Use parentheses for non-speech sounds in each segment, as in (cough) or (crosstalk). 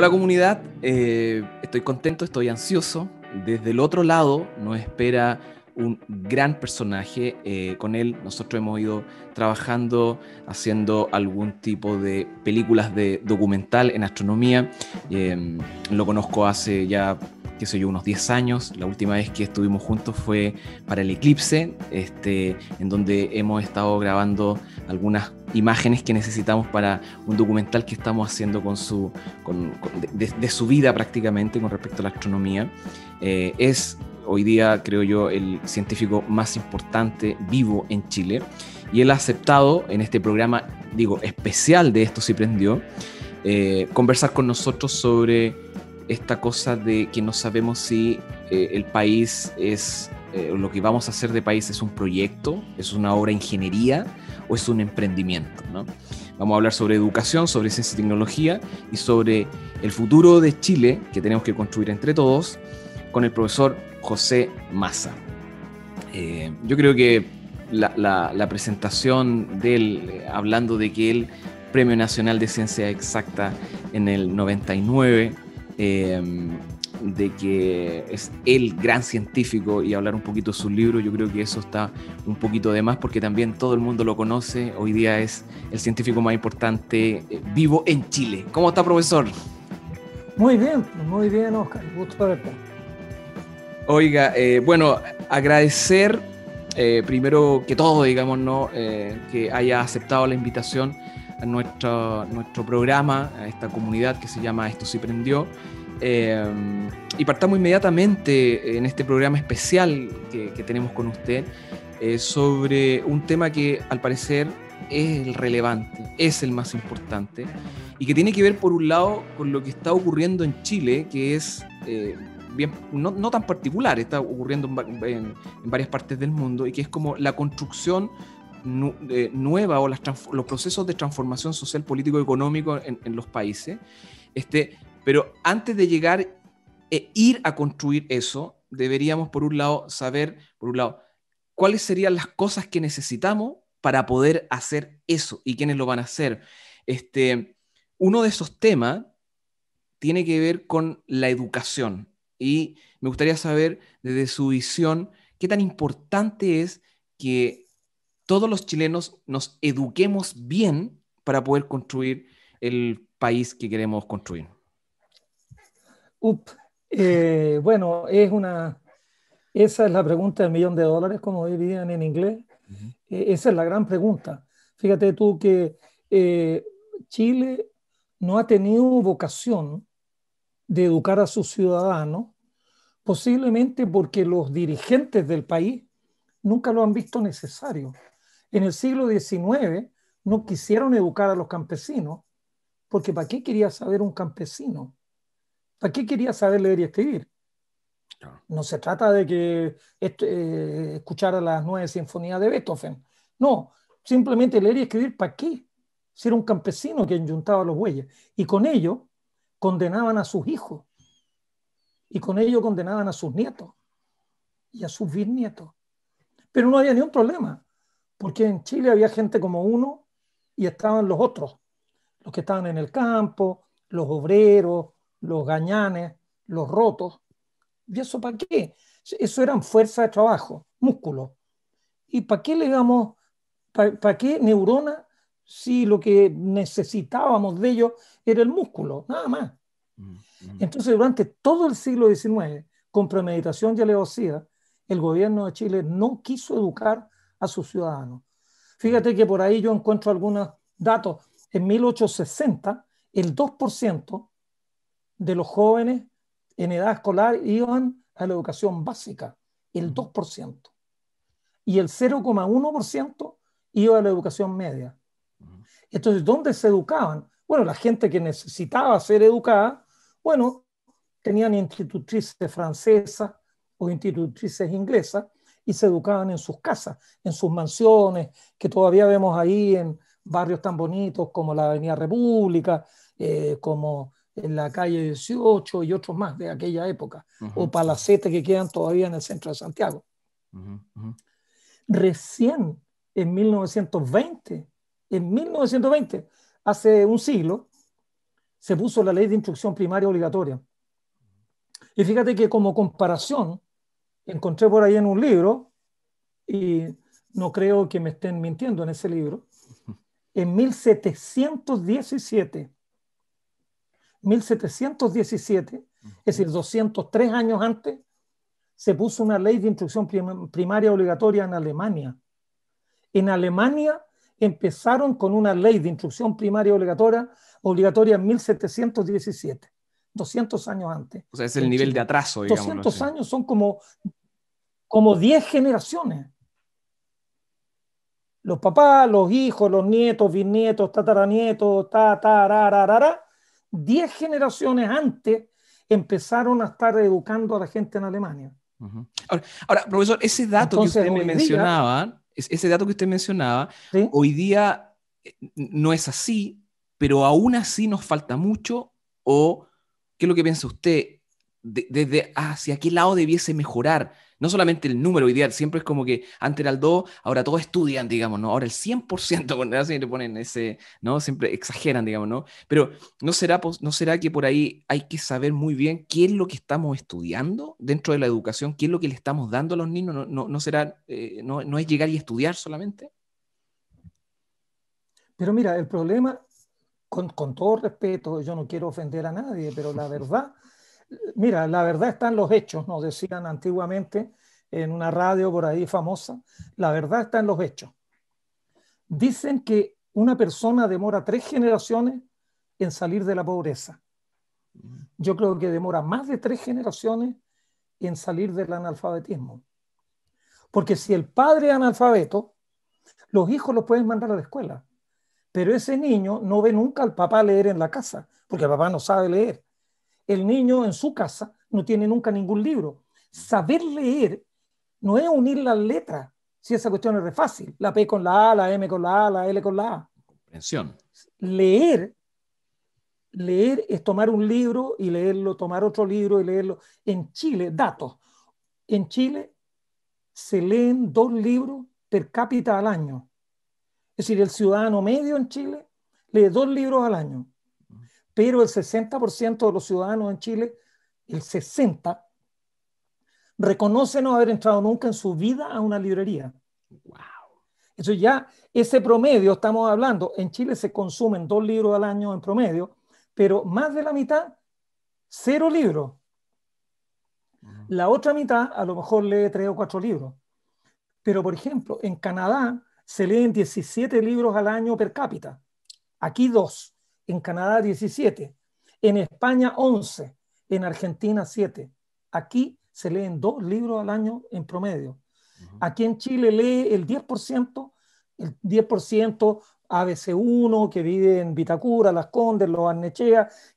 Hola comunidad, eh, estoy contento, estoy ansioso. Desde el otro lado nos espera un gran personaje. Eh, con él nosotros hemos ido trabajando, haciendo algún tipo de películas de documental en astronomía. Eh, lo conozco hace ya que sé yo, unos 10 años. La última vez que estuvimos juntos fue para el eclipse, este, en donde hemos estado grabando algunas imágenes que necesitamos para un documental que estamos haciendo con su, con, de, su vida prácticamente con respecto a la astronomía. Eh, es hoy día, creo yo, el científico más importante vivo en Chile. Y él ha aceptado en este programa, digo, especial de Esto Se Prendió, eh, conversar con nosotros sobre esta cosa de que no sabemos si eh, el país es, eh, lo que vamos a hacer de país es un proyecto, es una obra de ingeniería o es un emprendimiento. Vamos a hablar sobre educación, sobre ciencia y tecnología y sobre el futuro de Chile que tenemos que construir entre todos con el profesor José Massa. Eh, yo creo que la, presentación de él, hablando de que el Premio Nacional de Ciencia Exacta en el 99, Em, de que es el gran científico y hablar un poquito de su libro yo creo que eso está un poquito de más porque también todo el mundo lo conoce, hoy día es el científico más importante eh, vivo en Chile. ¿Cómo está, profesor? Muy bien, muy bien, Oscar, gusto verte. Oiga, eh, bueno, agradecer eh, primero que todo, digamos, ¿no? que haya aceptado la invitación nuestro, nuestro programa, a esta comunidad que se llama Esto sí prendió. Eh, y partamos inmediatamente en este programa especial que, tenemos con usted eh, sobre un tema que al parecer es el relevante, es el más importante y que tiene que ver por un lado con lo que está ocurriendo en Chile, que es eh, bien, no, tan particular, está ocurriendo en varias partes del mundo y que es como la construcción eh, nueva o los procesos de transformación social, político, económico en, los países. Este, pero antes de llegar e ir a construir eso, deberíamos, por un lado, saber, por un lado, cuáles serían las cosas que necesitamos para poder hacer eso y quiénes lo van a hacer. Este, uno de esos temas tiene que ver con la educación y me gustaría saber desde su visión qué tan importante es que todos los chilenos nos eduquemos bien para poder construir el país que queremos construir. Eh, bueno, es una, esa es la pregunta del millón de dólares, como dirían en inglés. Eh, esa es la gran pregunta. Fíjate tú que eh, Chile no ha tenido vocación de educar a sus ciudadanos, posiblemente porque los dirigentes del país nunca lo han visto necesario. En el siglo XIX no quisieron educar a los campesinos, porque ¿para qué quería saber un campesino? ¿Para qué quería saber leer y escribir? No se trata de que eh, escuchara las nueve sinfonías de Beethoven. No, simplemente leer y escribir, ¿para qué? Si era un campesino que enyuntaba los bueyes. Y con ello condenaban a sus hijos. Y con ello condenaban a sus nietos y a sus bisnietos. Pero no había ningún problema porque en Chile había gente como uno y estaban los otros, los que estaban en el campo, los obreros, los gañanes, los rotos. ¿Y eso para qué? Eso eran fuerza de trabajo, músculo. ¿Y para qué le damos, para, qué neurona si lo que necesitábamos de ellos era el músculo, nada más? Mm, mm. Entonces, durante todo el siglo XIX, con premeditación y alevosía, el gobierno de Chile no quiso educar a sus ciudadanos. Mm. Fíjate que por ahí yo encuentro algunos datos. En 1860, el 2% de los jóvenes en edad escolar iban a la educación básica, el 2%. Mm. Y el 0,1% iba a la educación media. Mm. Entonces, ¿dónde se educaban? Bueno, la gente que necesitaba ser educada, bueno, tenían institutrices francesas o institutrices inglesas y se educaban en sus casas, en sus mansiones, que todavía vemos ahí en barrios tan bonitos como la Avenida República, eh, como en la calle 18 y otros más de aquella época, o palacetes que quedan todavía en el centro de Santiago. Recién en 1920, en 1920, hace un siglo, se puso la ley de instrucción primaria obligatoria. Y fíjate que como comparación, encontré por ahí en un libro, y no creo que me estén mintiendo en ese libro, en 1717, 1717, es decir, 203 años antes, se puso una ley de instrucción primaria obligatoria en Alemania. En Alemania empezaron con una ley de instrucción primaria obligatoria, obligatoria en 1717, 200 años antes. O sea, es el nivel de atraso, digamos. 200 años son como como 10 generaciones. Los papás, los hijos, los nietos, bisnietos, tataranietos, ta, ta, 10 generaciones antes empezaron a estar educando a la gente en Alemania. ahora, profesor, ese dato que usted me mencionaba, ese dato que usted mencionaba, hoy día eh, no es así, pero aún así nos falta mucho o qué es lo que piensa usted, desde hacia qué lado debiese mejorar no solamente el número ideal, siempre es como que antes era el 2, ahora todos estudian, digamos, ¿no? Ahora el 100%, bueno, (laughs) siempre le ponen ese, ¿no? Siempre exageran, digamos, ¿no? Pero ¿no será, ¿no será que por ahí hay que saber muy bien qué es lo que estamos estudiando dentro de la educación, qué es lo que le estamos dando a los niños? ¿No, será, eh, no, es llegar y estudiar solamente? Pero mira, el problema, con, con, todo respeto, yo no quiero ofender a nadie, pero la verdad Mira, la verdad está en los hechos, nos decían antiguamente en una radio por ahí famosa, la verdad está en los hechos. Dicen que una persona demora tres generaciones en salir de la pobreza. Yo creo que demora más de tres generaciones en salir del analfabetismo. Porque si el padre es analfabeto, los hijos los pueden mandar a la escuela, pero ese niño no ve nunca al papá leer en la casa, porque el papá no sabe leer el niño en su casa no tiene nunca ningún libro. Saber leer no es unir las letras, si esa cuestión es re fácil. La P con la A, la M con la A, la L con la A. Comprensión. Leer, leer es tomar un libro y leerlo, tomar otro libro y leerlo. En Chile, datos. En Chile se leen dos libros per cápita al año. Es decir, el ciudadano medio en Chile lee dos libros al año pero el 60% de los ciudadanos en Chile, el 60%, reconoce no haber entrado nunca en su vida a una librería. ¡Wow! Eso ya, ese promedio estamos hablando, en Chile se consumen dos libros al año en promedio, pero más de la mitad, cero libros. La otra mitad a lo mejor lee tres o cuatro libros. Pero, por ejemplo, en Canadá se leen 17 libros al año per cápita. Aquí dos en Canadá 17, en España 11, en Argentina 7. Aquí se leen dos libros al año en promedio. Aquí en Chile lee el 10%, el 10% ABC1, que vive en Vitacura, Las Condes, Los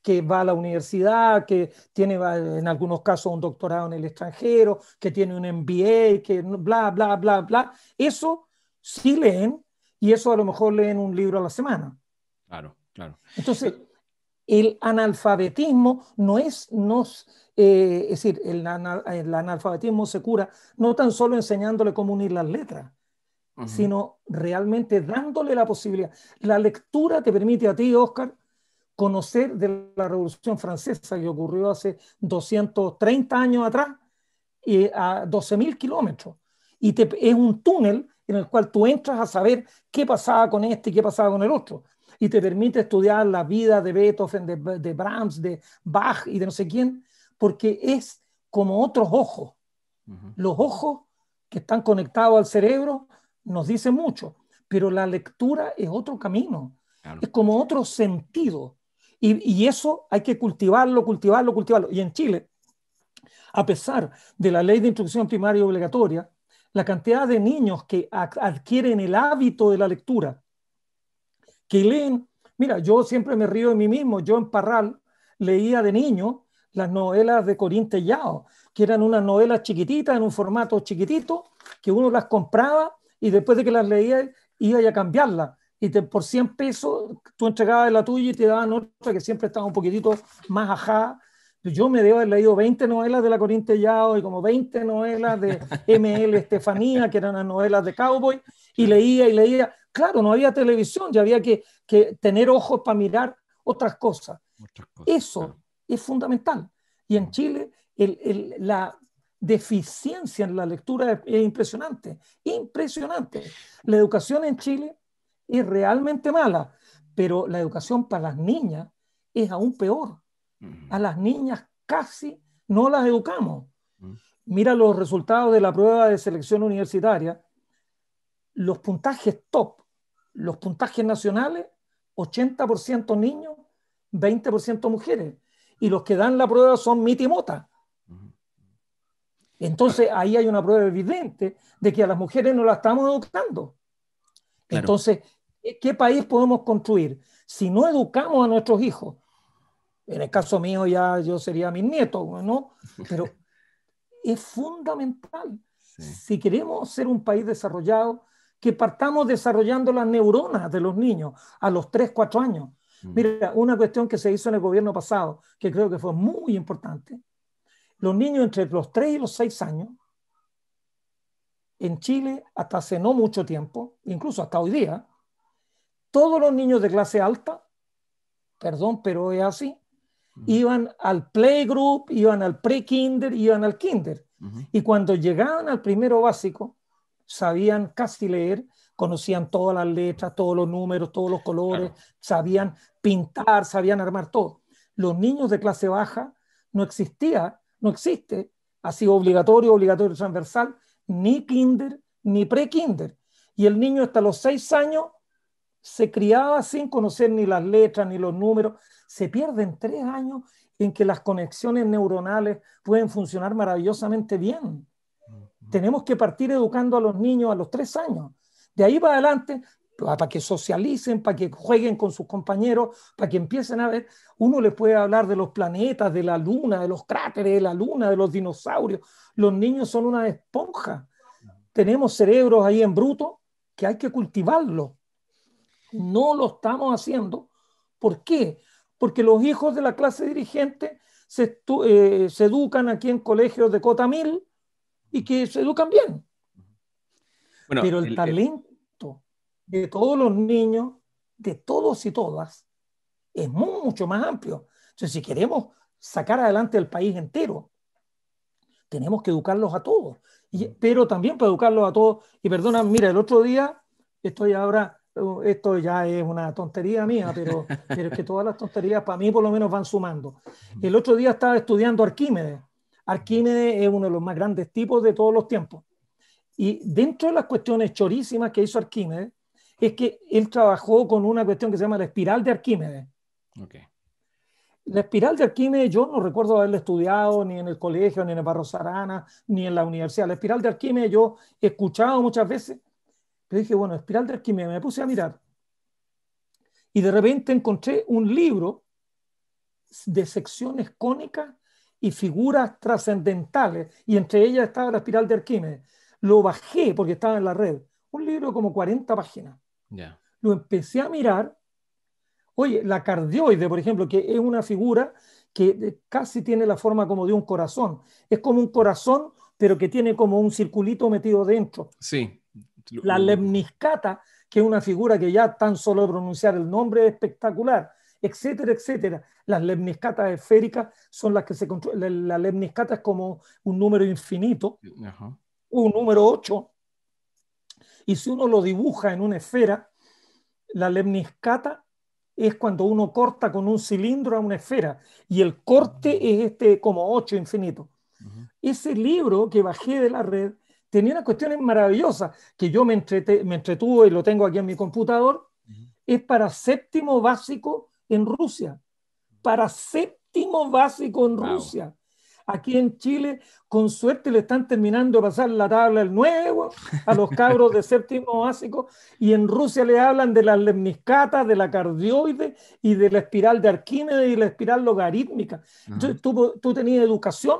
que va a la universidad, que tiene en algunos casos un doctorado en el extranjero, que tiene un MBA, que bla, bla, bla, bla. Eso sí leen y eso a lo mejor leen un libro a la semana. Claro. Entonces, el analfabetismo no es, no, es eh, decir, el, analfabetismo se cura no tan solo enseñándole cómo unir las letras, sino realmente dándole la posibilidad. La lectura te permite a ti, Oscar, conocer de la Revolución Francesa que ocurrió hace 230 años atrás, y a 12.000 kilómetros. Y es un túnel en el cual tú entras a saber qué pasaba con este y qué pasaba con el otro y te permite estudiar la vida de Beethoven, de, Brahms, de Bach y de no sé quién, porque es como otros ojos. Los ojos que están conectados al cerebro nos dicen mucho, pero la lectura es otro camino, es como otro sentido. Y, y eso hay que cultivarlo, cultivarlo, cultivarlo. Y en Chile, a pesar de la ley de instrucción primaria obligatoria, la cantidad de niños que adquieren el hábito de la lectura Quilín. Mira, yo siempre me río de mí mismo. Yo en Parral leía de niño las novelas de Corín Tellado, que eran unas novelas chiquititas, en un formato chiquitito, que uno las compraba y después de que las leía iba a cambiarlas. Y te, por 100 pesos tú entregabas la tuya y te daban otra que siempre estaba un poquitito más ajá. Yo me debo haber leído 20 novelas de la Corinthe Tellado y como 20 novelas de ML Estefanía, que eran las novelas de Cowboy, y leía y leía. Claro, no había televisión, ya había que, tener ojos para mirar otras cosas. Eso es fundamental. Y en mm. Chile la deficiencia en la lectura es impresionante, impresionante. La educación en Chile es realmente mala, pero la educación para las niñas es aún peor. Mm. A las niñas casi no las educamos. Mm. Mira los resultados de la prueba de selección universitaria. Los puntajes top los puntajes nacionales, 80% niños, 20% mujeres. Y los que dan la prueba son mitimota Entonces ahí hay una prueba evidente de que a las mujeres no las estamos educando. Entonces, ¿qué país podemos construir si no educamos a nuestros hijos? En el caso mío ya yo sería mis nietos, ¿no? (laughs) Pero es fundamental. Si queremos ser un país desarrollado, que partamos desarrollando las neuronas de los niños a los 3, 4 años. Mm. Mira, una cuestión que se hizo en el gobierno pasado, que creo que fue muy importante, los niños entre los 3 y los 6 años, en Chile hasta hace no mucho tiempo, incluso hasta hoy día, todos los niños de clase alta, perdón, pero es así, mm. iban al playgroup, iban al pre-kinder, iban al kinder. Y cuando llegaban al primero básico, sabían casi leer, conocían todas las letras, todos los números, todos los colores, sabían pintar, sabían armar todo. Los niños de clase baja no existía, no existe, ha sido obligatorio, obligatorio transversal, ni kinder, ni pre-kinder. Y el niño hasta los seis años se criaba sin conocer ni las letras, ni los números. Se pierden tres años en que las conexiones neuronales pueden funcionar maravillosamente bien. Tenemos que partir educando a los niños a los tres años. De ahí para adelante, para que socialicen, para que jueguen con sus compañeros, para que empiecen a ver. Uno les puede hablar de los planetas, de la luna, de los cráteres de la luna, de los dinosaurios. Los niños son una esponja. Tenemos cerebros ahí en bruto que hay que cultivarlos. No lo estamos haciendo. ¿Por qué? Porque los hijos de la clase dirigente se, eh, se educan aquí en colegios de cota mil y que se educan bien. Pero el, talento de todos los niños, de todos y todas, es mucho más amplio. Entonces, si queremos sacar adelante el país entero, tenemos que educarlos a todos. pero también para educarlos a todos. Y perdona, mira, el otro día, estoy ahora, uh, esto ya es una tontería mía, pero, (laughs) pero es que todas las tonterías para mí por lo menos van sumando. El otro día estaba estudiando Arquímedes Arquímedes es uno de los más grandes tipos de todos los tiempos. Y dentro de las cuestiones chorísimas que hizo Arquímedes, es que él trabajó con una cuestión que se llama la espiral de Arquímedes. La espiral de Arquímedes yo no recuerdo haberla estudiado ni en el colegio, ni en el Barro Sarana, ni en la universidad. La espiral de Arquímedes yo he escuchado muchas veces, pero dije, bueno, espiral de Arquímedes, me puse a mirar. Y de repente encontré un libro de secciones cónicas y figuras trascendentales, y entre ellas estaba la espiral de Arquímedes. Lo bajé porque estaba en la red. Un libro como 40 páginas. Lo empecé a mirar. Oye, la cardioide, por ejemplo, que es una figura que casi tiene la forma como de un corazón. Es como un corazón, pero que tiene como un circulito metido dentro. Sí. La lemniscata, que es una figura que ya tan solo pronunciar el nombre es espectacular etcétera, etcétera. Las lemniscatas esféricas son las que se construyen. La, lemniscata es como un número infinito, un número 8. Y si uno lo dibuja en una esfera, la lemniscata es cuando uno corta con un cilindro a una esfera y el corte es este como 8 infinito. Ese libro que bajé de la red tenía unas cuestiones maravillosas que yo me, entretuvo y lo tengo aquí en mi computador. Es para séptimo básico en Rusia, para séptimo básico en Rusia. Aquí en Chile, con suerte, le están terminando de pasar la tabla el nuevo a los cabros de (laughs) séptimo básico, y en Rusia le hablan de las lemniscatas, de la cardioide y de la espiral de Arquímedes y la espiral logarítmica. tú, tenías educación.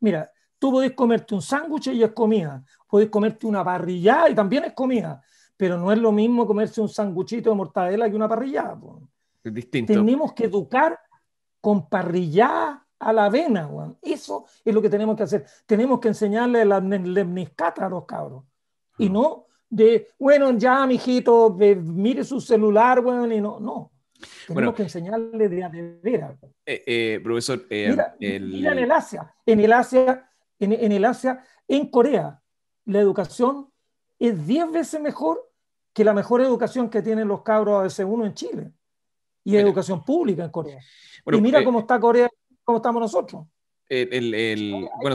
Mira, tú podés comerte un sándwich y es comida, podés comerte una parrillada y también es comida, pero no es lo mismo comerse un sanguchito de mortadela que una parrillada. Tenemos que educar con parrilla a la avena, Eso es lo que tenemos que hacer. Tenemos que enseñarle la lemniscata a los cabros. Y mm. no de, bueno, ya, mijito, mire su celular, bueno, y no, no. Tenemos que enseñarle de, de eh, eh, profesor, eh, mira, el... mira, en el Asia, en el Asia, en, en, el Asia, en Corea, la educación es 10 veces mejor que la mejor educación que tienen los cabros de 1 en Chile y educación pública en Corea. y mira eh, cómo está Corea, cómo estamos nosotros. El, el, bueno,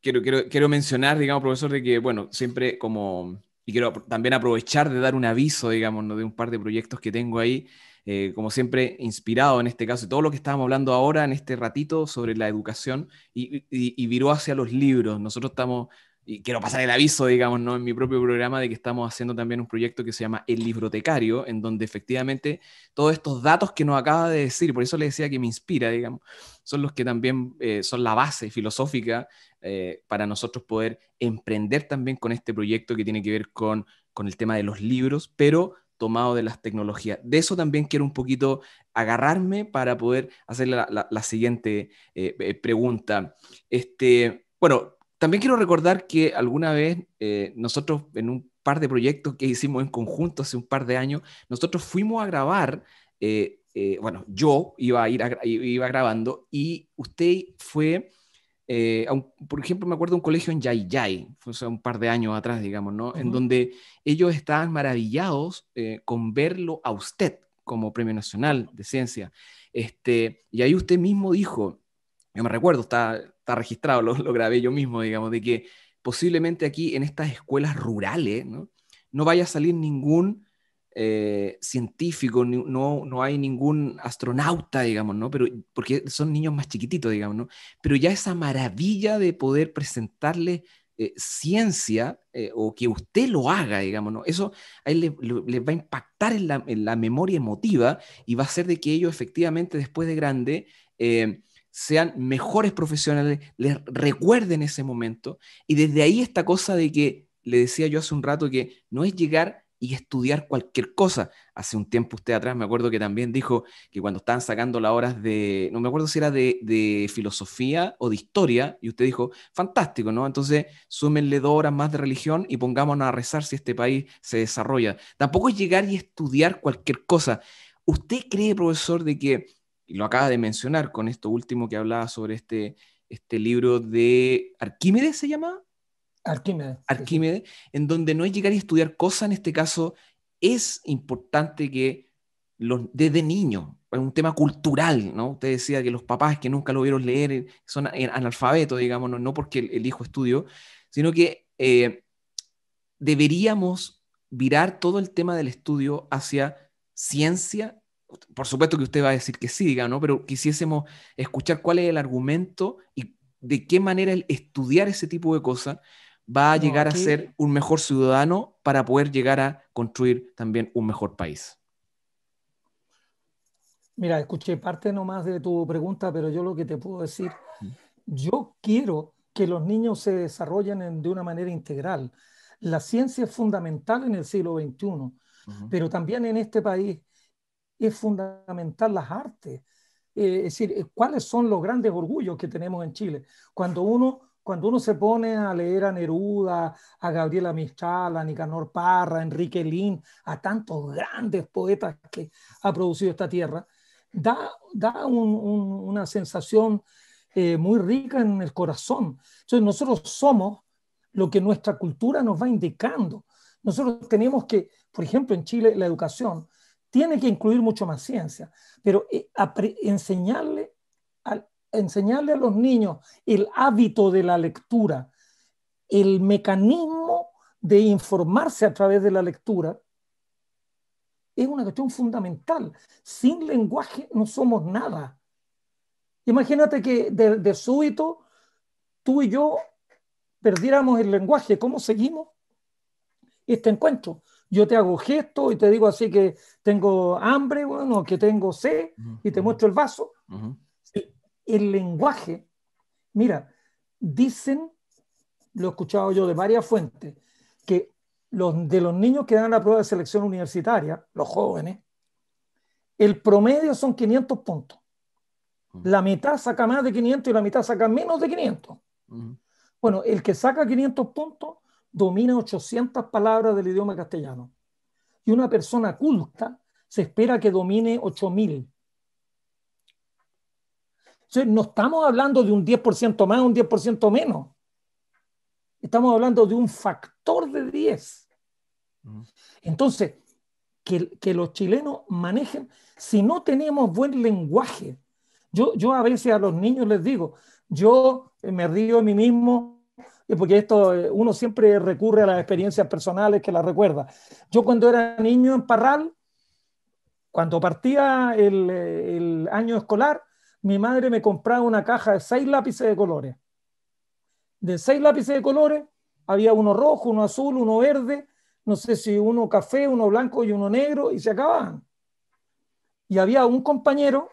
quiero, quiero, quiero mencionar, digamos, profesor, de que, bueno, siempre como, y quiero también aprovechar de dar un aviso, digamos, de un par de proyectos que tengo ahí, eh, como siempre, inspirado en este caso, de todo lo que estábamos hablando ahora en este ratito sobre la educación y, y viró hacia los libros. Nosotros estamos y quiero pasar el aviso, digamos, ¿no? en mi propio programa de que estamos haciendo también un proyecto que se llama El Librotecario, en donde efectivamente todos estos datos que nos acaba de decir, por eso le decía que me inspira, digamos, son los que también eh, son la base filosófica eh, para nosotros poder emprender también con este proyecto que tiene que ver con, con el tema de los libros, pero tomado de las tecnologías. De eso también quiero un poquito agarrarme para poder hacer la, siguiente eh, pregunta. Este, bueno, también quiero recordar que alguna vez eh, nosotros en un par de proyectos que hicimos en conjunto hace un par de años, nosotros fuimos a grabar, eh, eh, bueno, yo iba, a ir iba grabando y usted fue, por ejemplo, me acuerdo de un colegio en Yayay, fue un par de años atrás, digamos, ¿no? En donde ellos estaban maravillados con verlo a usted como Premio Nacional de Ciencia. Este, y ahí usted mismo dijo, yo me recuerdo, está está registrado, lo, grabé yo mismo, digamos, de que posiblemente aquí en estas escuelas rurales no, vaya a salir ningún eh, científico, no, no hay ningún astronauta, digamos, ¿no? Pero, porque son niños más chiquititos, digamos, ¿no? Pero ya esa maravilla de poder presentarle eh, ciencia eh, o que usted lo haga, digamos, Eso a él le, va a impactar en la, memoria emotiva y va a hacer de que ellos efectivamente después de grande sean mejores profesionales, les recuerden ese momento. Y desde ahí esta cosa de que le decía yo hace un rato que no es llegar y estudiar cualquier cosa. Hace un tiempo usted atrás me acuerdo que también dijo que cuando estaban sacando las horas de, no me acuerdo si era de, filosofía o de historia, y usted dijo, fantástico, ¿no? Entonces, súmenle dos horas más de religión y pongámonos a rezar si este país se desarrolla. Tampoco es llegar y estudiar cualquier cosa. ¿Usted cree, profesor, de que y lo acaba de mencionar con esto último que hablaba sobre este, este libro de Arquímedes, ¿se llama? Arquímedes. Arquímedes, en donde no es llegar y estudiar cosas, en este caso es importante que los, desde niño, es un tema cultural, ¿no? Usted decía que los papás que nunca lo vieron leer eh, son analfabetos, digamos, no, no porque el, hijo estudió, sino que eh, deberíamos virar todo el tema del estudio hacia ciencia por supuesto que usted va a decir que sí, ¿no? Pero quisiésemos escuchar cuál es el argumento y de qué manera el estudiar ese tipo de cosas va a llegar a ser un mejor ciudadano para poder llegar a construir también un mejor país. Mira, escuché parte nomás de tu pregunta, pero yo lo que te puedo decir, yo quiero que los niños se desarrollen de una manera integral. La ciencia es fundamental en el siglo XXI, pero también en este país es fundamental las artes. Eh, es decir, eh, ¿cuáles son los grandes orgullos que tenemos en Chile? Cuando uno, cuando uno se pone a leer a Neruda, a Gabriela Mistral, a Nicanor Parra, a Enrique Lin, a tantos grandes poetas que ha producido esta tierra, da, da una sensación eh, muy rica en el corazón. Entonces nosotros somos lo que nuestra cultura nos va indicando. Nosotros tenemos que, por ejemplo, en Chile la educación, tiene que incluir mucho más ciencia, pero eh, enseñarle a, enseñarle a los niños el hábito de la lectura, el mecanismo de informarse a través de la lectura, es una cuestión fundamental. Sin lenguaje no somos nada. Imagínate que de, de súbito tú y yo perdiéramos el lenguaje. ¿Cómo seguimos este encuentro? yo te hago gesto y te digo así que tengo hambre, bueno, que tengo sed y te muestro el vaso. el, lenguaje, mira, dicen, lo he escuchado yo de varias fuentes, que los, de los niños que dan la prueba de selección universitaria, los jóvenes, el promedio son 500 puntos. La mitad saca más de 500 y la mitad saca menos de 500. Bueno, el que saca 500 puntos domina 800 palabras del idioma castellano. Y una persona culta se espera que domine 8000. Entonces, no estamos hablando de un 10% más, un 10% menos. Estamos hablando de un factor de 10. Entonces, que, los chilenos manejen, si no tenemos buen lenguaje, yo, yo a veces a los niños les digo, yo me río a mí mismo porque esto eh, uno siempre recurre a las experiencias personales que las recuerda. Yo cuando era niño en Parral, cuando partía el, eh, el año escolar, mi madre me compraba una caja de seis lápices de colores. De seis lápices de colores, había uno rojo, uno azul, uno verde, no sé si uno café, uno blanco y uno negro, y se acababan. Y había un compañero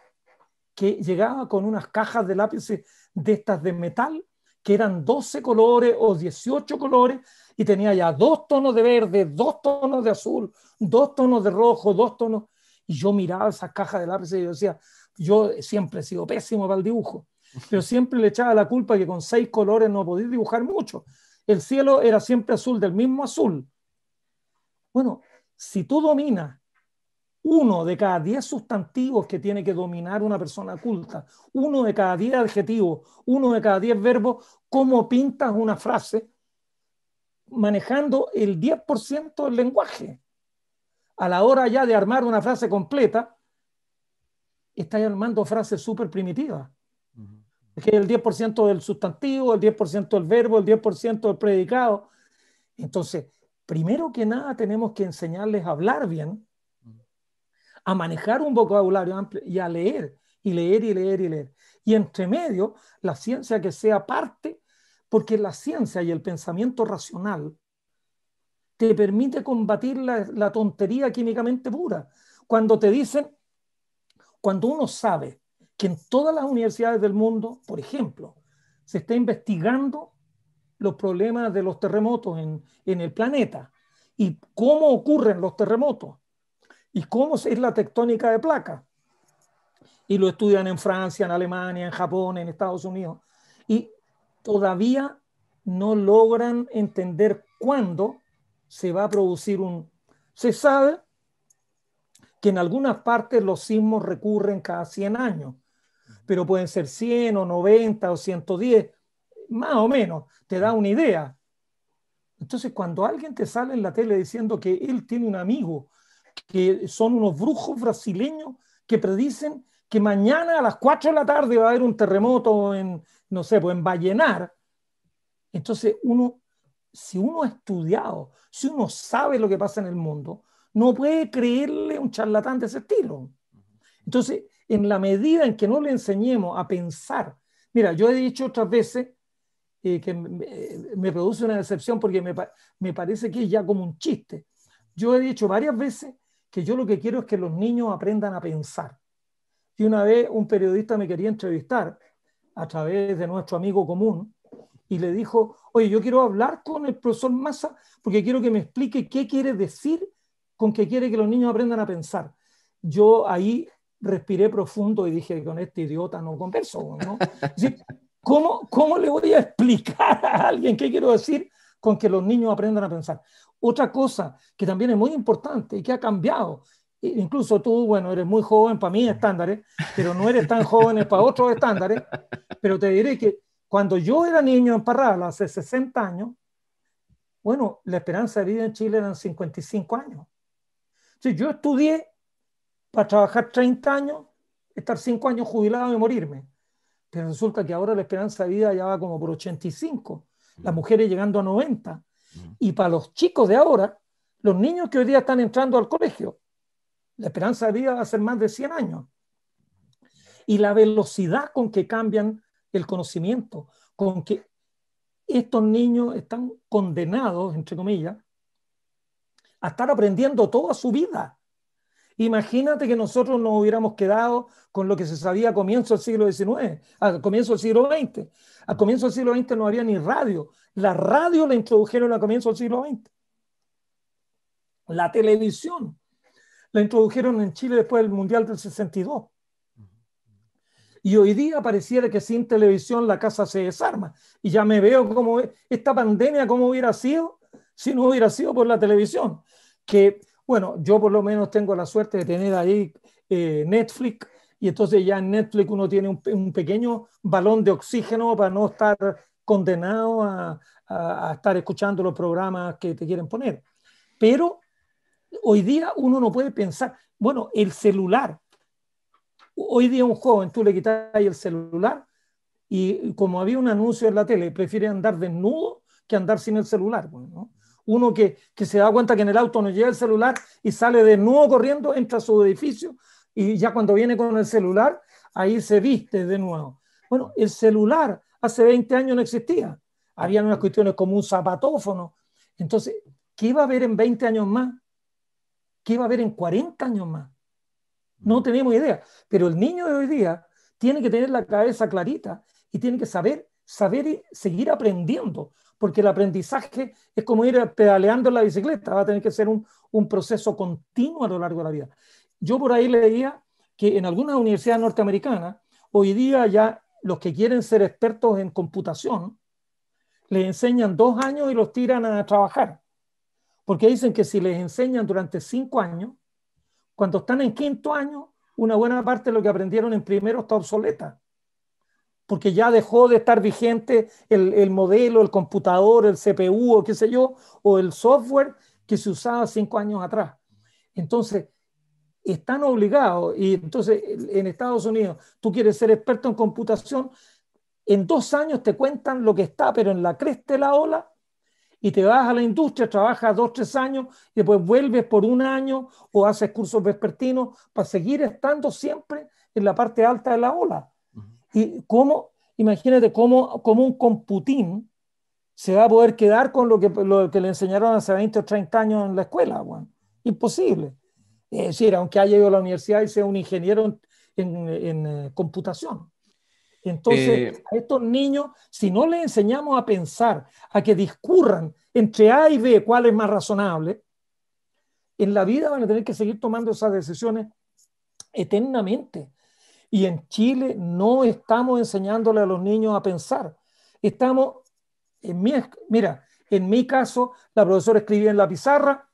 que llegaba con unas cajas de lápices de estas de metal que eran 12 colores o 18 colores y tenía ya dos tonos de verde, dos tonos de azul, dos tonos de rojo, dos tonos. Y yo miraba esas cajas de lápices y yo decía, yo siempre he sido pésimo para el dibujo, pero (laughs) siempre le echaba la culpa que con seis colores no podía dibujar mucho. El cielo era siempre azul, del mismo azul. Bueno, si tú dominas uno de cada diez sustantivos que tiene que dominar una persona culta, uno de cada diez adjetivos, uno de cada diez verbos, cómo pintas una frase manejando el 10% del lenguaje. A la hora ya de armar una frase completa, estás armando frases súper primitivas. Es que el 10% del sustantivo, el 10% del verbo, el 10% del predicado. Entonces, primero que nada tenemos que enseñarles a hablar bien, a manejar un vocabulario amplio y a leer, y leer, y leer, y leer. Y entre medio, la ciencia que sea parte, porque la ciencia y el pensamiento racional te permite combatir la, tontería químicamente pura. Cuando te dicen, cuando uno sabe que en todas las universidades del mundo, por ejemplo, se está investigando los problemas de los terremotos en, el planeta y cómo ocurren los terremotos y cómo es la tectónica de placa. Y lo estudian en Francia, en Alemania, en Japón, en Estados Unidos. Y todavía no logran entender cuándo se va a producir un... Se sabe que en algunas partes los sismos recurren cada 100 años, pero pueden ser 100 o 90 o 110, más o menos, te da una idea. Entonces, cuando alguien te sale en la tele diciendo que él tiene un amigo que son unos brujos brasileños que predicen que mañana a las 4 de la tarde va a haber un terremoto en, no sé, pues en Vallenar. Entonces, uno, si uno ha estudiado, si uno sabe lo que pasa en el mundo, no puede creerle un charlatán de ese estilo. Entonces, en la medida en que no le enseñemos a pensar, mira, yo he dicho otras veces eh, que me, me, produce una decepción porque me, me parece que es ya como un chiste. Yo he dicho varias veces que yo lo que quiero es que los niños aprendan a pensar. Y una vez un periodista me quería entrevistar a través de nuestro amigo común y le dijo, oye, yo quiero hablar con el profesor Massa porque quiero que me explique qué quiere decir con que quiere que los niños aprendan a pensar. Yo ahí respiré profundo y dije, con este idiota no converso. ¿no? (laughs) ¿Cómo, ¿Cómo le voy a explicar a alguien qué quiero decir con que los niños aprendan a pensar. Otra cosa que también es muy importante y que ha cambiado, e incluso tú, bueno, eres muy joven para mí estándares, pero no eres tan joven para otros estándares, pero te diré que cuando yo era niño en Parral, hace 60 años, bueno, la esperanza de vida en Chile eran 55 años. Si yo estudié para trabajar 30 años, estar 5 años jubilado y morirme. Pero resulta que ahora la esperanza de vida ya va como por 85 las mujeres llegando a 90. Y para los chicos de ahora, los niños que hoy día están entrando al colegio, la esperanza de vida va a ser más de 100 años. Y la velocidad con que cambian el conocimiento, con que estos niños están condenados, entre comillas, a estar aprendiendo toda su vida. Imagínate que nosotros nos hubiéramos quedado con lo que se sabía a comienzos del siglo XIX, a comienzos del siglo XX. A comienzos del siglo XX no había ni radio. La radio la introdujeron a comienzos del siglo XX. La televisión la introdujeron en Chile después del Mundial del 62. Y hoy día pareciera que sin televisión la casa se desarma. Y ya me veo como esta pandemia, cómo hubiera sido si no hubiera sido por la televisión. Que bueno, yo por lo menos tengo la suerte de tener ahí eh, Netflix y entonces ya en Netflix uno tiene un, pequeño balón de oxígeno para no estar condenado a, estar escuchando los programas que te quieren poner. Pero hoy día uno no puede pensar, bueno, el celular. Hoy día un joven, tú le quitas el celular y como había un anuncio en la tele, prefiere andar desnudo que andar sin el celular. Pues, ¿no? uno que, se da cuenta que en el auto no llega el celular y sale de nuevo corriendo, entra a su edificio y ya cuando viene con el celular, ahí se viste de nuevo. Bueno, el celular hace 20 años no existía. Habían unas cuestiones como un zapatófono. Entonces, ¿qué va a haber en 20 años más? ¿Qué va a haber en 40 años más? No mm. tenemos idea. Pero el niño de hoy día tiene que tener la cabeza clarita y tiene que saber saber y seguir aprendiendo, porque el aprendizaje es como ir pedaleando la bicicleta, va a tener que ser un, un proceso continuo a lo largo de la vida. Yo por ahí leía que en algunas universidades norteamericanas, hoy día ya los que quieren ser expertos en computación, les enseñan dos años y los tiran a trabajar. Porque dicen que si les enseñan durante cinco años, cuando están en quinto año, una buena parte de lo que aprendieron en primero está obsoleta porque ya dejó de estar vigente el, modelo, el computador, el CPU o qué sé yo, o el software que se usaba cinco años atrás. Entonces, están obligados, y entonces en Estados Unidos, tú quieres ser experto en computación, en dos años te cuentan lo que está, pero en la cresta de la ola, y te vas a la industria, trabajas dos, tres años, y después vuelves por un año o haces cursos vespertinos para seguir estando siempre en la parte alta de la ola y cómo, imagínate cómo, un computín se va a poder quedar con lo que, lo que le enseñaron hace 20 o 30 años en la escuela. imposible. Es decir, aunque haya ido a la universidad y sea un ingeniero en, eh, computación. Entonces, eh, a estos niños, si no les enseñamos a pensar, a que discurran entre A y B cuál es más razonable, en la vida van a tener que seguir tomando esas decisiones eternamente. Y en Chile no estamos enseñándole a los niños a pensar. Estamos, en mi, mira, en mi caso, la profesora escribía en la pizarra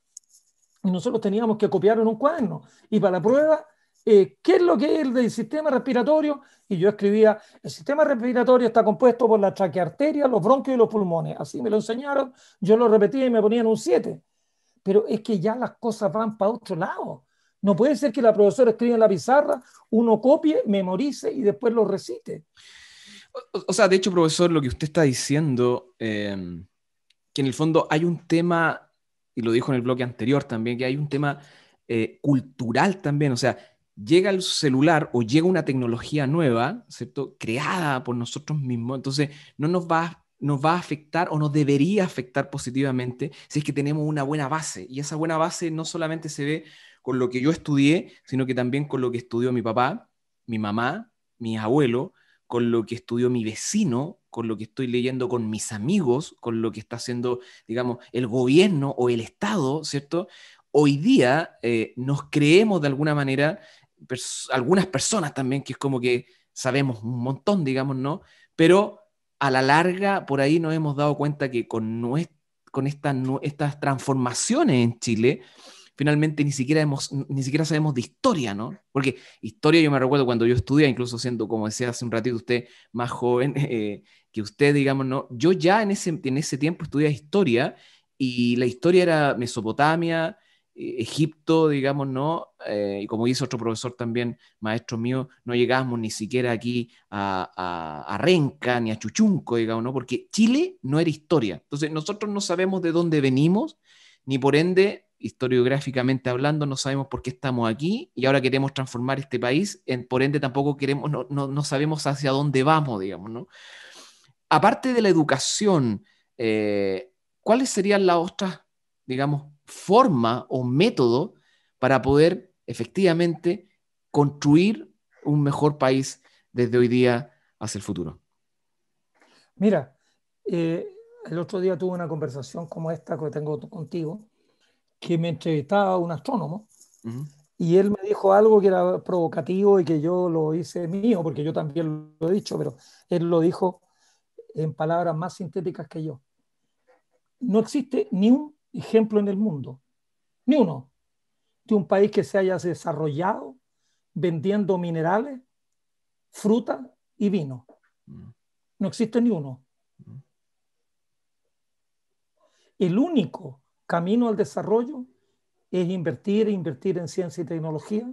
y nosotros teníamos que copiar en un cuaderno. Y para la prueba, eh, ¿qué es lo que es el del sistema respiratorio? Y yo escribía, el sistema respiratorio está compuesto por la traquearteria, los bronquios y los pulmones. Así me lo enseñaron, yo lo repetía y me ponían un 7. Pero es que ya las cosas van para otro lado. No puede ser que la profesora escriba en la pizarra, uno copie, memorice y después lo recite. O, sea, de hecho, profesor, lo que usted está diciendo, eh, que en el fondo hay un tema, y lo dijo en el bloque anterior también, que hay un tema eh, cultural también, o sea, llega el celular o llega una tecnología nueva, ¿cierto? Creada por nosotros mismos, entonces no nos va, nos va a afectar o nos debería afectar positivamente si es que tenemos una buena base. Y esa buena base no solamente se ve con lo que yo estudié, sino que también con lo que estudió mi papá, mi mamá, mi abuelo, con lo que estudió mi vecino, con lo que estoy leyendo con mis amigos, con lo que está haciendo, digamos, el gobierno o el Estado, ¿cierto? Hoy día eh, nos creemos de alguna manera, algunas personas también, que es como que sabemos un montón, digamos, ¿no? Pero a la larga, por ahí nos hemos dado cuenta que con, con estas transformaciones en Chile, finalmente ni siquiera, hemos, ni siquiera sabemos de historia, ¿no? Porque historia yo me recuerdo cuando yo estudiaba, incluso siendo, como decía hace un ratito usted, más joven (laughs) eh, que usted, digamos, ¿no? Yo ya en ese, en ese tiempo estudiaba historia y la historia era Mesopotamia, eh, Egipto, digamos, ¿no? Eh, y como dice otro profesor también, maestro mío, no llegábamos ni siquiera aquí a, a, a, Renca ni a Chuchunco, digamos, ¿no? Porque Chile no era historia. Entonces, nosotros no sabemos de dónde venimos, ni por ende historiográficamente hablando, no sabemos por qué estamos aquí y ahora queremos transformar este país, en, por ende tampoco queremos, no, sabemos hacia dónde vamos, digamos, ¿no? Aparte de la educación, eh, ¿cuáles serían las otras, digamos, forma o método para poder efectivamente construir un mejor país desde hoy día hacia el futuro? Mira, eh, el otro día tuve una conversación como esta que tengo contigo que me entrevistaba un astrónomo y él me dijo algo que era provocativo y que yo lo hice mío, porque yo también lo he dicho, pero él lo dijo en palabras más sintéticas que yo. No existe ni un ejemplo en el mundo, ni uno, de un país que se haya desarrollado vendiendo minerales, fruta y vino. No existe ni uno. El único camino al desarrollo es invertir, invertir en ciencia y tecnología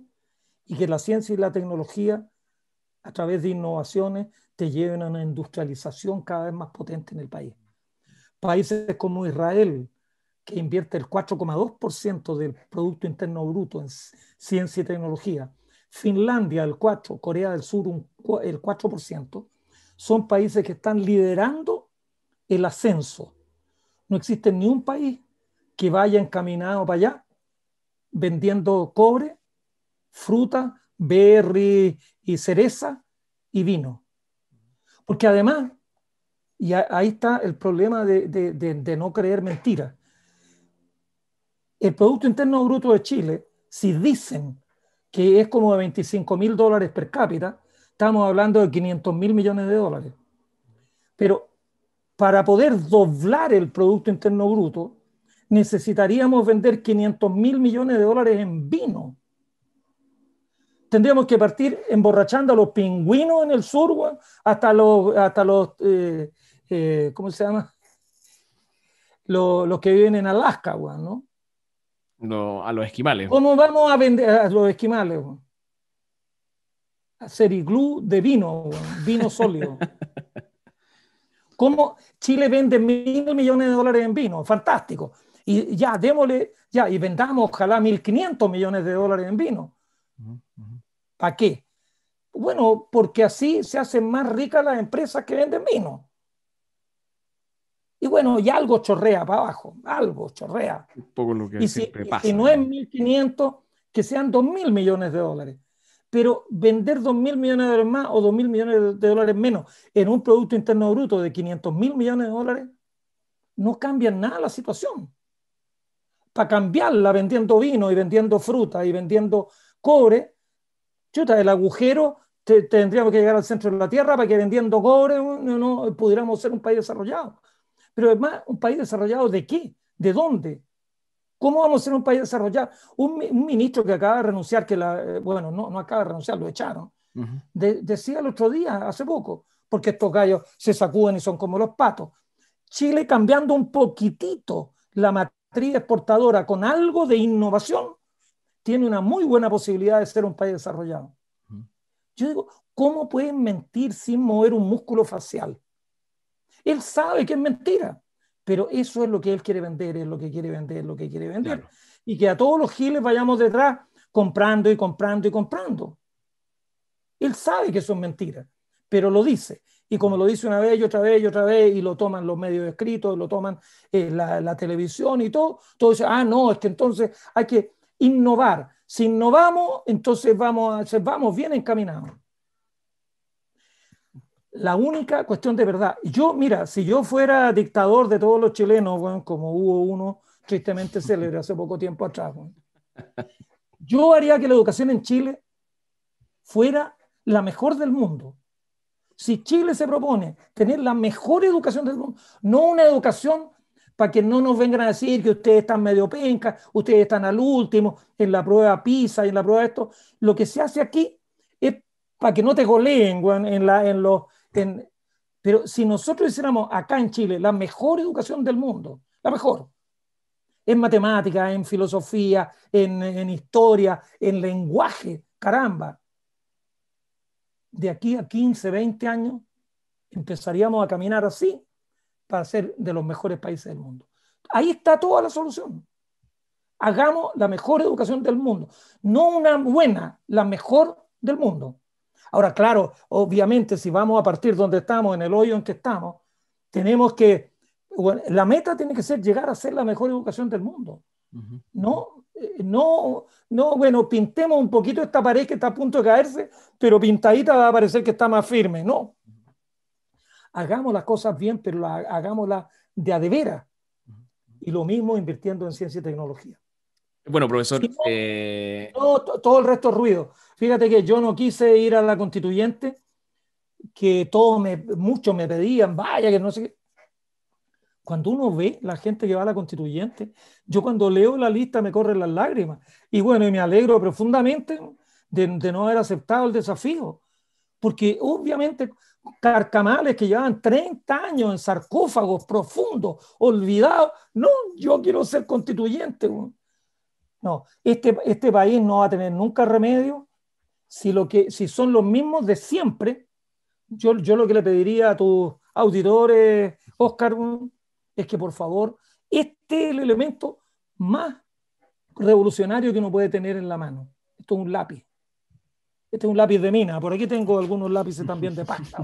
y que la ciencia y la tecnología a través de innovaciones te lleven a una industrialización cada vez más potente en el país. Países como Israel, que invierte el 4,2% del Producto Interno Bruto en ciencia y tecnología, Finlandia el 4%, Corea del Sur el 4%, son países que están liderando el ascenso. No existe ni un país que vaya encaminado para allá, vendiendo cobre, fruta, berry y cereza y vino. Porque además, y ahí está el problema de, no creer mentiras, el Producto Interno Bruto de Chile, si dicen que es como de 25 mil dólares per cápita, estamos hablando de 500 mil millones de dólares. Pero para poder doblar el Producto Interno Bruto, necesitaríamos vender 500 mil millones de dólares en vino. Tendríamos que partir emborrachando a los pingüinos en el sur, hasta los, hasta los eh, eh, ¿cómo se llama? Los, que viven en Alaska, ¿no? No, a los esquimales. ¿Cómo vamos a vender a los esquimales? a Hacer iglú de vino, vino sólido. (laughs) ¿Cómo Chile vende mil millones de dólares en vino? Fantástico y ya démosle, ya, y vendamos ojalá 1.500 millones de dólares en vino. ¿Para qué? Bueno, porque así se hacen más ricas las empresas que venden vino. Y bueno, y algo chorrea para abajo, algo chorrea. y si no es 1.500, que sean 2.000 millones de dólares. Pero vender 2.000 millones de dólares más o 2.000 millones de dólares menos en un Producto Interno Bruto de 500.000 millones de dólares, no cambia nada la situación para cambiarla vendiendo vino y vendiendo fruta y vendiendo cobre, chuta, el agujero tendríamos que llegar al centro de la Tierra para que vendiendo cobre no, pudiéramos ser un país desarrollado. Pero además, ¿un país desarrollado de qué? ¿De dónde? ¿Cómo vamos a ser un país desarrollado? Un, ministro que acaba de renunciar, que la, eh, bueno, no, acaba de renunciar, lo echaron, decía el otro día, hace poco, porque estos gallos se sacuden y son como los patos. Chile cambiando un poquitito la materia exportadora con algo de innovación, tiene una muy buena posibilidad de ser un país desarrollado. Yo digo, ¿cómo pueden mentir sin mover un músculo facial? Él sabe que es mentira, pero eso es lo que él quiere vender, es lo que quiere vender, es lo que quiere vender. Y que a todos los giles vayamos detrás comprando y comprando y comprando. Él sabe que eso es mentira, pero lo dice. Y como lo dice una vez y otra vez y otra vez, y lo toman los medios escritos, lo toman eh, la, televisión y todo, todo dice, ah, no, es que entonces hay que innovar. Si innovamos, entonces vamos, vamos bien encaminados. La única cuestión de verdad. Yo, mira, si yo fuera dictador de todos los chilenos, como hubo uno tristemente célebre hace poco tiempo atrás, yo haría que la educación en Chile fuera la mejor del mundo si Chile se propone tener la mejor educación del mundo, no una educación para que no nos vengan a decir que ustedes están medio penca, ustedes están al último, en la prueba PISA y en la prueba de esto, lo que se hace aquí es para que no te goleen en, la, en los... pero si nosotros hiciéramos acá en Chile la mejor educación del mundo, la mejor, en matemática, en filosofía, en historia, en lenguaje, caramba, de aquí a 15, 20 años, empezaríamos a caminar así para ser de los mejores países del mundo. Ahí está toda la solución. Hagamos la mejor educación del mundo. No una buena, la mejor del mundo. Ahora, claro, obviamente, si vamos a partir donde estamos, en el hoyo en que estamos, tenemos que, la meta tiene que ser llegar a ser la mejor educación del mundo. No eh, no, no, bueno, pintemos un poquito esta pared que está a punto de caerse, pero pintadita va a parecer que está más firme. No. Hagamos las cosas bien, pero hagámoslas de a de Y lo mismo invirtiendo en ciencia y tecnología. Bueno, profesor. Eh, todo, todo, el resto es ruido. Fíjate que yo no quise ir a la constituyente, que todos me, muchos me pedían, vaya, que no sé qué cuando uno ve la gente que va a la constituyente, yo cuando leo la lista me corren las lágrimas. Y bueno, y me alegro profundamente de, no haber aceptado el desafío, porque obviamente carcamales que llevan 30 años en sarcófagos profundos, olvidados, no, yo quiero ser constituyente. No, este, este país no va a tener nunca remedio si, lo que, si son los mismos de siempre. Yo, yo lo que le pediría a tus auditores, Oscar, es que por favor, este es el elemento más revolucionario que uno puede tener en la mano. Esto es un lápiz. Este es un lápiz de mina. Por aquí tengo algunos lápices también de pasta.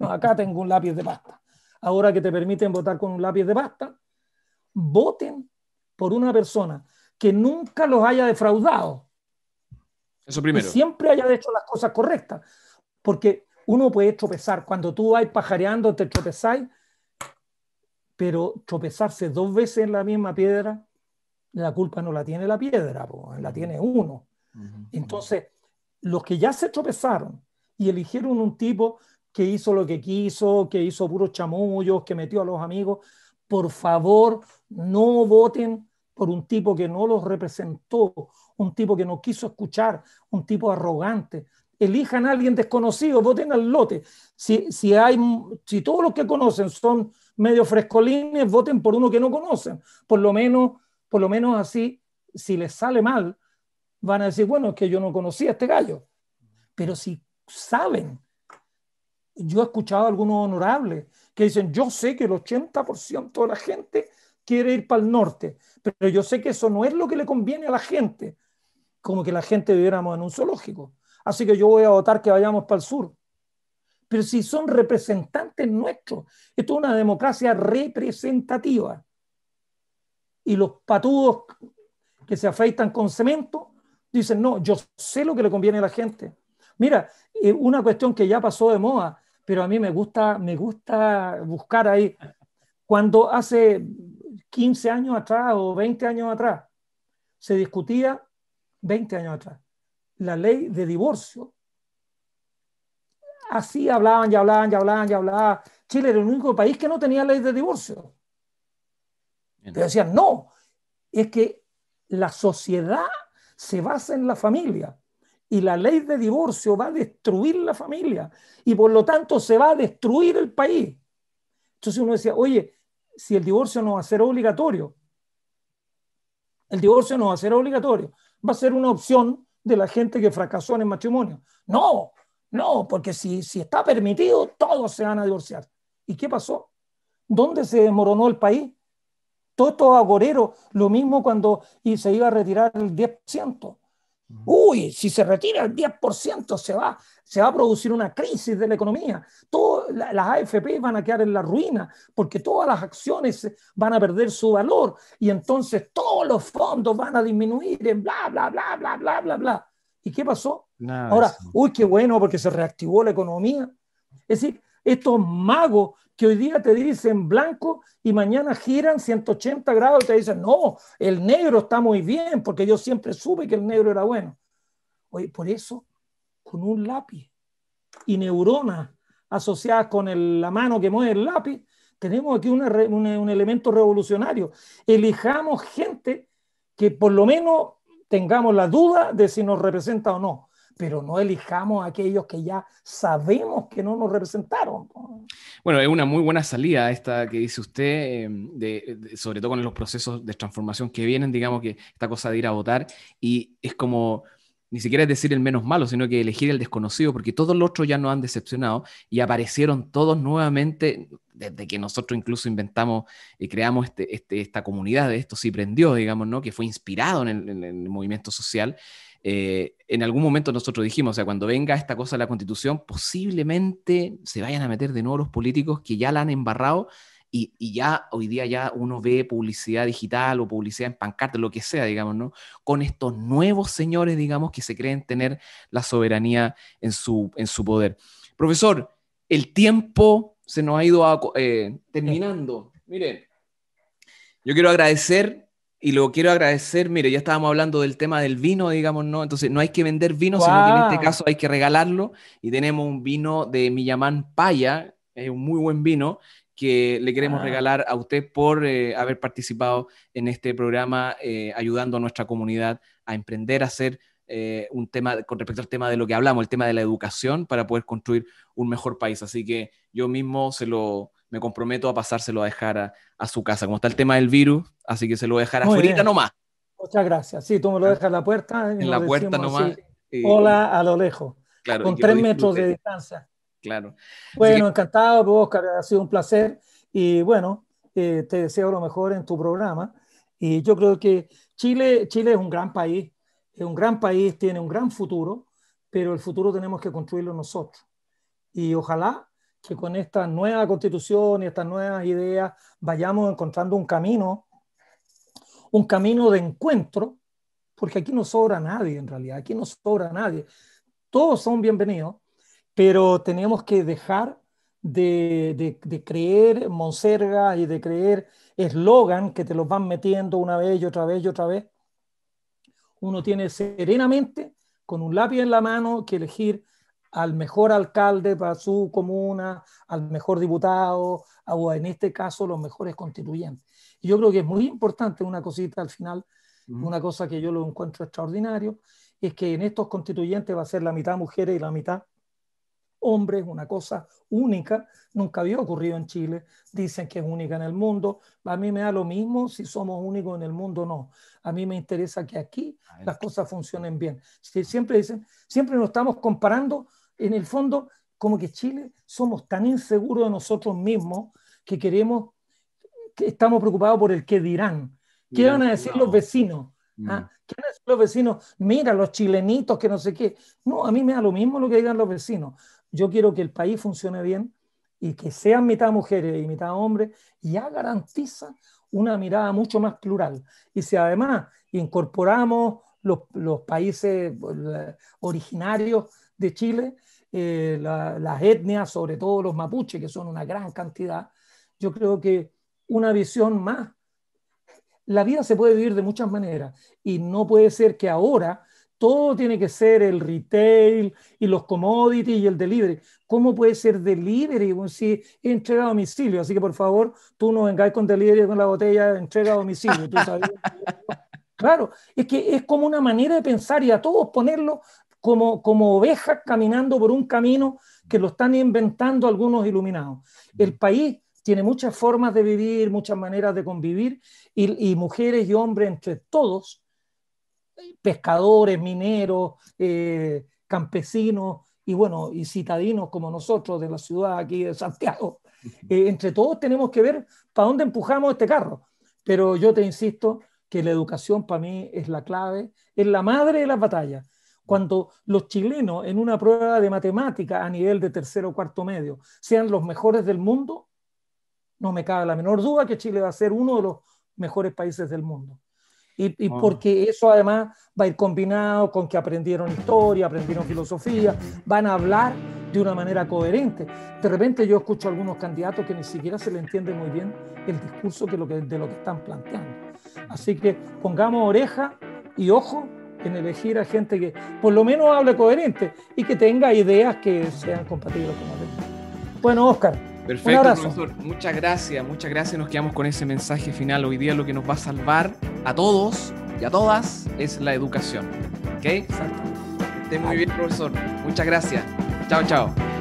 acá tengo un lápiz de pasta. Ahora que te permiten votar con un lápiz de pasta, voten por una persona que nunca los haya defraudado. Eso primero. siempre haya hecho las cosas correctas. Porque uno puede tropezar. Cuando tú vas pajareando, te tropezáis pero tropezarse dos veces en la misma piedra, la culpa no la tiene la piedra, la tiene uno. Entonces, los que ya se tropezaron y eligieron un tipo que hizo lo que quiso, que hizo puros chamullos, que metió a los amigos, por favor, no voten por un tipo que no los representó, un tipo que no quiso escuchar, un tipo arrogante. Elijan a alguien desconocido, voten al lote. Si, si, hay, si todos los que conocen son medio frescolines, voten por uno que no conocen. Por lo menos, por lo menos así, si les sale mal, van a decir, bueno, es que yo no conocía a este gallo. Pero si saben, yo he escuchado a algunos honorables que dicen, yo sé que el 80% de la gente quiere ir para el norte, pero yo sé que eso no es lo que le conviene a la gente, como que la gente viviéramos en un zoológico. Así que yo voy a votar que vayamos para el sur pero si son representantes nuestros. Esto es una democracia representativa. Y los patudos que se afeitan con cemento dicen, no, yo sé lo que le conviene a la gente. Mira, eh, una cuestión que ya pasó de moda, pero a mí me gusta, me gusta buscar ahí. Cuando hace 15 años atrás o 20 años atrás se discutía, 20 años atrás, la ley de divorcio Así hablaban y hablaban y hablaban y hablaban. Chile era el único país que no tenía ley de divorcio. Entonces decían, no, es que la sociedad se basa en la familia y la ley de divorcio va a destruir la familia y por lo tanto se va a destruir el país. Entonces uno decía, oye, si el divorcio no va a ser obligatorio, el divorcio no va a ser obligatorio, va a ser una opción de la gente que fracasó en el matrimonio. No, no, porque si, está permitido, todos se van a divorciar. ¿Y qué pasó? ¿Dónde se desmoronó el país? Todo estos agoreros, lo mismo cuando se iba a retirar el 10%. Uy, si se retira el 10%, se va, se va a producir una crisis de la economía. Todas las AFP van a quedar en la ruina porque todas las acciones van a perder su valor y entonces todos los fondos van a disminuir en bla, bla, bla, bla, bla, bla, bla. ¿Y qué pasó? Ahora, uy, qué bueno porque se reactivó la economía. Es decir, estos magos que hoy día te dicen blanco y mañana giran 180 grados y te dicen, no, el negro está muy bien porque yo siempre supe que el negro era bueno. por eso, con un lápiz y neuronas asociadas con la mano que mueve el lápiz, tenemos aquí un elemento revolucionario. Elijamos gente que por lo menos tengamos la duda de si nos representa o no pero no elijamos a aquellos que ya sabemos que no nos representaron. Bueno, es una muy buena salida esta que dice usted, em, sobre todo con los procesos de transformación que vienen, digamos que esta cosa de ir a votar y es como... Ni siquiera es decir el menos malo, sino que elegir el desconocido, porque todos los otros ya nos han decepcionado y aparecieron todos nuevamente, desde que nosotros incluso inventamos y creamos este, este esta comunidad esto, sí prendió, digamos, ¿no? que fue inspirado en el movimiento social, eh, en algún momento nosotros dijimos, o sea, cuando venga esta cosa de la constitución, posiblemente se vayan a meter de nuevo los políticos que ya la han embarrado y, ya hoy día ya uno ve publicidad digital o publicidad en pancarta, lo que sea, digamos, ¿no? Con estos nuevos señores, digamos, que se creen tener la soberanía en su, en su poder. Profesor, el tiempo se nos ha ido eh, terminando. Miren, yo quiero agradecer y lo quiero agradecer, mire, ya estábamos hablando del tema del vino, digamos, ¿no? Entonces, no hay que vender vino, sino que en este caso hay que regalarlo. Y tenemos un vino de Millamán Paya, es un muy buen vino, que le queremos ah. regalar a usted por eh, haber participado en este programa, eh, ayudando a nuestra comunidad a emprender, a hacer eh, un tema con respecto al tema de lo que hablamos, el tema de la educación, para poder construir un mejor país. Así que yo mismo se lo, me comprometo a pasárselo a dejar a, su casa, como está el tema del virus, así que se lo voy a dejar afuera nomás. Muchas gracias. Sí, tú me lo ah, dejas en la puerta. En la puerta nomás. Eh, hola, a lo lejos. con tres metros de distancia. Claro. Bueno, encantado, pues, Oscar, ha sido un placer. Y bueno, eh, te deseo lo mejor en tu programa. Y yo creo que Chile, Chile es un gran país, es un gran país, tiene un gran futuro, pero el futuro tenemos que construirlo nosotros. Y ojalá que con esta nueva constitución y estas nuevas ideas vayamos encontrando un camino, un camino de encuentro, porque aquí no sobra nadie en realidad, aquí no sobra nadie. Todos son bienvenidos, pero tenemos que dejar de, creer monserga y de creer eslogan que te los van metiendo una vez y otra vez y otra vez. Uno tiene serenamente, con un lápiz en la mano, que elegir al mejor alcalde para su comuna, al mejor diputado, o en este caso los mejores constituyentes. yo creo que es muy importante una cosita al final, una cosa que yo lo encuentro extraordinario, es que en estos constituyentes va a ser la mitad mujeres y la mitad hombres, una cosa única, nunca había ocurrido en Chile, dicen que es única en el mundo, a mí me da lo mismo si somos únicos en el mundo o no, a mí me interesa que aquí ah, las cosas funcionen bien. Siempre dicen, siempre nos estamos comparando en el fondo, como que Chile somos tan inseguros de nosotros mismos que queremos, que estamos preocupados por el que dirán. ¿Qué van a decir los vecinos? Mm. ¿Ah? ¿Qué van a decir los vecinos? Mira, los chilenitos, que no sé qué. No, a mí me da lo mismo lo que digan los vecinos. Yo quiero que el país funcione bien y que sean mitad mujeres y mitad hombres, ya garantiza una mirada mucho más plural. Y si además incorporamos los, los países eh, originarios de Chile, eh, las etnias, sobre todo los mapuches, que son una gran cantidad, yo creo que una visión más. La vida se puede vivir de muchas maneras y no puede ser que ahora todo tiene que ser el retail y los commodities y el delivery. ¿Cómo puede ser delivery si entrega a domicilio? Así que por favor, tú no vengáis con delivery con la botella de entrega a domicilio. (laughs) Claro, es que es como una manera de pensar y a todos ponerlo como, como ovejas caminando por un camino que lo están inventando algunos iluminados. El país tiene muchas formas de vivir, muchas maneras de convivir, y, mujeres y hombres entre todos, pescadores, mineros, eh, campesinos y bueno, y citadinos como nosotros de la ciudad aquí de Santiago, eh, entre todos tenemos que ver para dónde empujamos este carro. Pero yo te insisto que la educación para mí es la clave, es la madre de las batallas cuando los chilenos en una prueba de matemática a nivel de tercero o cuarto medio sean los mejores del mundo, no me cabe la menor duda que Chile va a ser uno de los mejores países del mundo. Y, ah. porque eso además va a ir combinado con que aprendieron historia, aprendieron filosofía, van a hablar de una manera coherente. De repente yo escucho a algunos candidatos que ni siquiera se le entiende muy bien el discurso que de lo que están planteando. Así que pongamos oreja y ojo en elegir a gente que por lo menos hable coherente y que tenga ideas que sean compatibles con la ley. Bueno, Oscar. Perfecto, profesor. Muchas gracias, muchas gracias. Nos quedamos con ese mensaje final. Hoy día lo que nos va a salvar a todos y a todas es la educación. ¿Ok? Exacto. Que esté muy bien, profesor. Muchas gracias. Chao, chao.